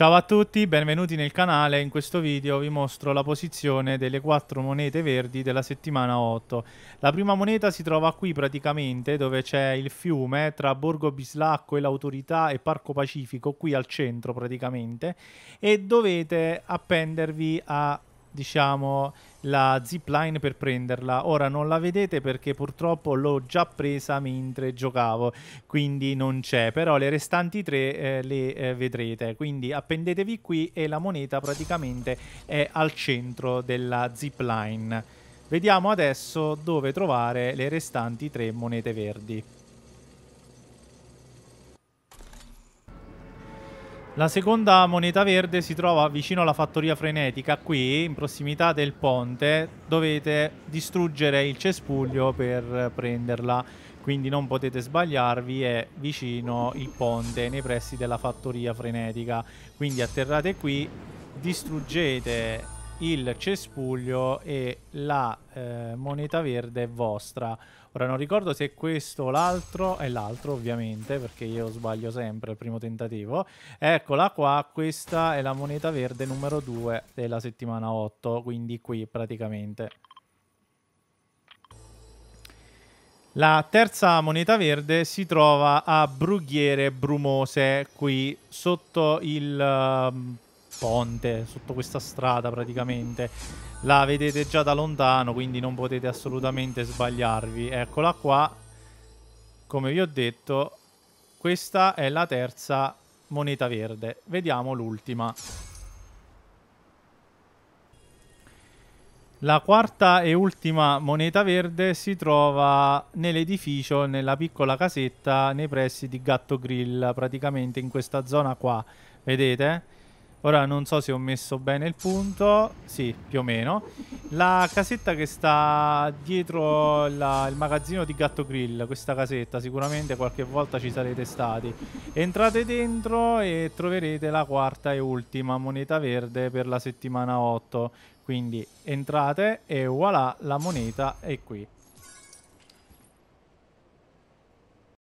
Ciao a tutti, benvenuti nel canale. In questo video vi mostro la posizione delle quattro monete verdi della settimana 8. La prima moneta si trova qui praticamente dove c'è il fiume tra Borgo Bislacco e l'Autorità e Parco Pacifico, qui al centro praticamente, e dovete appendervi a diciamo la zipline per prenderla ora non la vedete perché purtroppo l'ho già presa mentre giocavo quindi non c'è però le restanti tre eh, le eh, vedrete quindi appendetevi qui e la moneta praticamente è al centro della zipline vediamo adesso dove trovare le restanti tre monete verdi La seconda moneta verde si trova vicino alla fattoria frenetica, qui in prossimità del ponte dovete distruggere il cespuglio per prenderla, quindi non potete sbagliarvi, è vicino il ponte nei pressi della fattoria frenetica, quindi atterrate qui, distruggete il cespuglio e la eh, moneta verde è vostra. Ora non ricordo se questo o l'altro, è l'altro ovviamente perché io sbaglio sempre il primo tentativo. Eccola qua, questa è la moneta verde numero 2 della settimana 8, quindi qui praticamente. La terza moneta verde si trova a Brughiere Brumose, qui sotto il... Uh, ponte sotto questa strada praticamente la vedete già da lontano quindi non potete assolutamente sbagliarvi eccola qua come vi ho detto questa è la terza moneta verde vediamo l'ultima La quarta e ultima moneta verde si trova nell'edificio, nella piccola casetta nei pressi di Gatto Grill, praticamente in questa zona qua, vedete? Ora non so se ho messo bene il punto. Sì, più o meno. La casetta che sta dietro la, il magazzino di Gatto Grill, questa casetta, sicuramente qualche volta ci sarete stati. Entrate dentro e troverete la quarta e ultima moneta verde per la settimana 8. Quindi entrate e voilà, la moneta è qui.